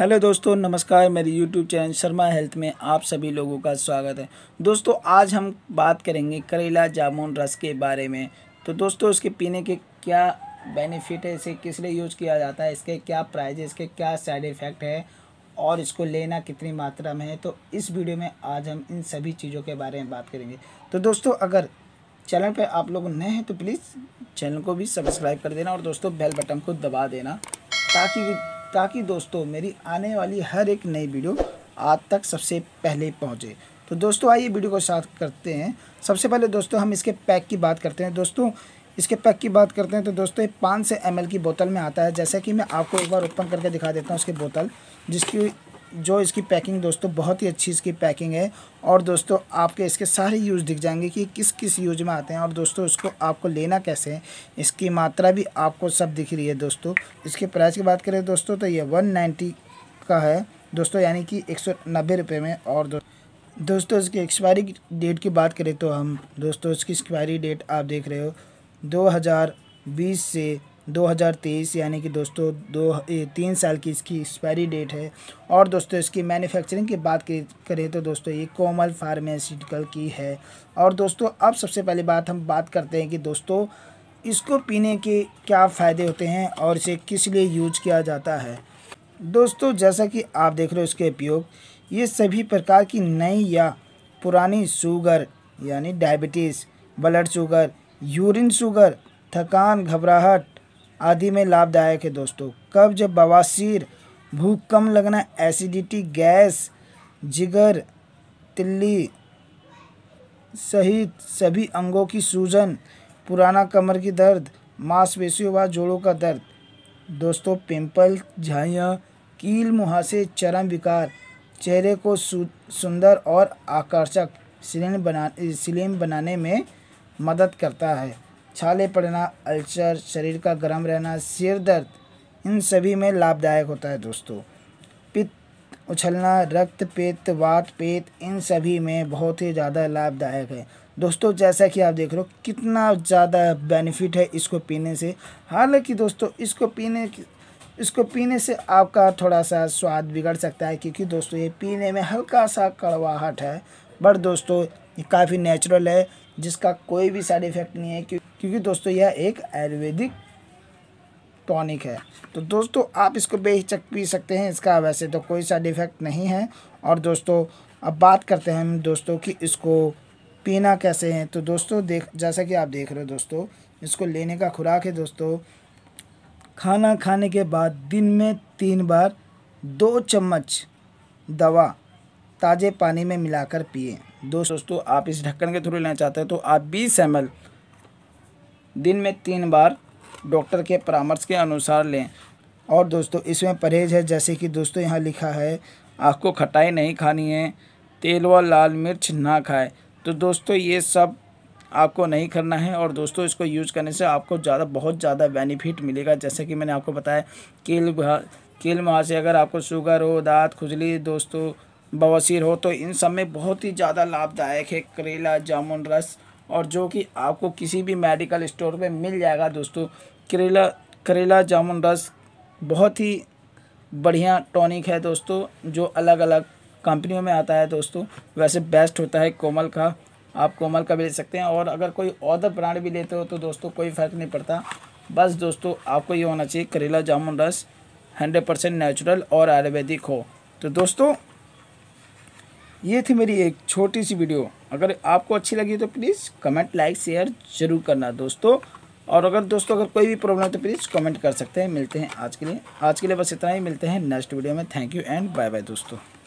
hello दोस्तों नमस्कार मेरे यूट्यूब चैनल शर्मा हेल्थ में आप सभी लोगों का स्वागत है दोस्तों आज हम बात करेंगे करेला जामुन रस के बारे में तो दोस्तों इसके पीने के क्या बेनिफिट है इसे किस लिए यूज़ किया जाता है इसके क्या प्राइज इसके क्या साइड इफ़ेक्ट है और इसको लेना कितनी मात्रा में है तो इस वीडियो में आज हम इन सभी चीज़ों के बारे में बात करेंगे तो दोस्तों अगर चैनल पर आप लोग नए हैं तो प्लीज़ चैनल को भी सब्सक्राइब कर देना और दोस्तों बेल बटन को दबा देना ताकि ताकि दोस्तों मेरी आने वाली हर एक नई वीडियो आज तक सबसे पहले पहुँचे तो दोस्तों आइए वीडियो को साथ करते हैं सबसे पहले दोस्तों हम इसके पैक की बात करते हैं दोस्तों इसके पैक की बात करते हैं तो दोस्तों ये पाँच सौ एम की बोतल में आता है जैसा कि मैं आपको एक बार ओपन करके दिखा देता हूँ उसकी बोतल जिसकी जो इसकी पैकिंग दोस्तों बहुत ही अच्छी इसकी पैकिंग है और दोस्तों आपके इसके सारे यूज़ दिख जाएंगे कि किस किस यूज में आते हैं और दोस्तों इसको आपको लेना कैसे है इसकी मात्रा भी आपको सब दिख रही है दोस्तों इसके प्राइस की बात करें दोस्तों तो ये वन नाइन्टी का है दोस्तों यानी कि एक सौ नब्बे रुपये में और दो दोस्तों इसकी एक्सपायरी डेट की बात करें तो हम दोस्तों इसकी एक्सपायरी डेट आप देख रहे हो दो हज़ार बीस से 2023 यानी कि दोस्तों दो तीन साल की इसकी एक्सपायरी डेट है और दोस्तों इसकी मैन्युफैक्चरिंग की बात करें तो दोस्तों ये कोमल फार्मेसिटिकल की है और दोस्तों अब सबसे पहले बात हम बात करते हैं कि दोस्तों इसको पीने के क्या फ़ायदे होते हैं और इसे किस लिए यूज़ किया जाता है दोस्तों जैसा कि आप देख रहे हो इसके उपयोग ये सभी प्रकार की नई या पुरानी शुगर यानी diabetes blood sugar urine sugar थकान घबराहट आदि में लाभदायक है दोस्तों कब्ज बवासीर भूख कम लगना एसिडिटी गैस जिगर तिल्ली सहित सभी अंगों की सूजन पुराना कमर की दर्द मांसपेशियों व जोड़ों का दर्द दोस्तों पिंपल झाइयाँ कील मुहासे चरम विकार चेहरे को सुंदर और आकर्षक स्लिम बना स्लिम बनाने में मदद करता है छाले पड़ना अल्सर शरीर का गर्म रहना सिर दर्द इन सभी में लाभदायक होता है दोस्तों पित्त उछलना रक्त पित्त वात पित्त इन सभी में बहुत ही ज़्यादा लाभदायक है दोस्तों जैसा कि आप देख रहे हो कितना ज़्यादा बेनिफिट है इसको पीने से हालांकि दोस्तों इसको पीने इसको पीने से आपका थोड़ा सा स्वाद बिगड़ सकता है क्योंकि दोस्तों ये पीने में हल्का सा कड़वाहट है बट दोस्तों ये काफ़ी नेचुरल है जिसका कोई भी साइड इफ़ेक्ट नहीं है क्योंकि दोस्तों यह एक आयुर्वेदिक टॉनिक है तो दोस्तों आप इसको बेहिचक पी सकते हैं इसका वैसे तो कोई साइड इफ़ेक्ट नहीं है और दोस्तों अब बात करते हैं हम दोस्तों कि इसको पीना कैसे है तो दोस्तों देख जैसा कि आप देख रहे हो दोस्तों इसको लेने का खुराक है दोस्तों खाना खाने के बाद दिन में तीन बार दो चम्मच दवा ताज़े पानी में मिलाकर पिए दोस्तों आप इस ढक्कन के थ्रू लेना चाहते हैं तो आप बीस एम दिन में तीन बार डॉक्टर के परामर्श के अनुसार लें और दोस्तों इसमें परहेज़ है जैसे कि दोस्तों यहाँ लिखा है आपको खटाई नहीं खानी है तेल व लाल मिर्च ना खाए तो दोस्तों ये सब आपको नहीं करना है और दोस्तों इसको यूज़ करने से आपको ज़्यादा बहुत ज़्यादा बेनिफिट मिलेगा जैसे कि मैंने आपको बताया केल केल माँ से अगर आपको शुगर हो दांत खुजली दोस्तों बवासीर हो तो इन सब में बहुत ही ज़्यादा लाभदायक है करेला जामुन रस और जो कि आपको किसी भी मेडिकल स्टोर में मिल जाएगा दोस्तों करेला करेला जामुन रस बहुत ही बढ़िया टॉनिक है दोस्तों जो अलग अलग कंपनियों में आता है दोस्तों वैसे बेस्ट होता है कोमल का आप कोमल का भी ले सकते हैं और अगर कोई और ब्रांड भी लेते हो तो दोस्तों कोई फ़र्क नहीं पड़ता बस दोस्तों आपको ये होना चाहिए करेला जामुन रस हंड्रेड परसेंट नेचुरल और आयुर्वेदिक हो तो दोस्तों ये थी मेरी एक छोटी सी वीडियो अगर आपको अच्छी लगी तो प्लीज़ कमेंट लाइक शेयर जरूर करना दोस्तों और अगर दोस्तों अगर कोई भी प्रॉब्लम है तो प्लीज़ कमेंट कर सकते हैं मिलते हैं आज के लिए आज के लिए बस इतना ही मिलते हैं नेक्स्ट वीडियो में thank you and bye bye दोस्तों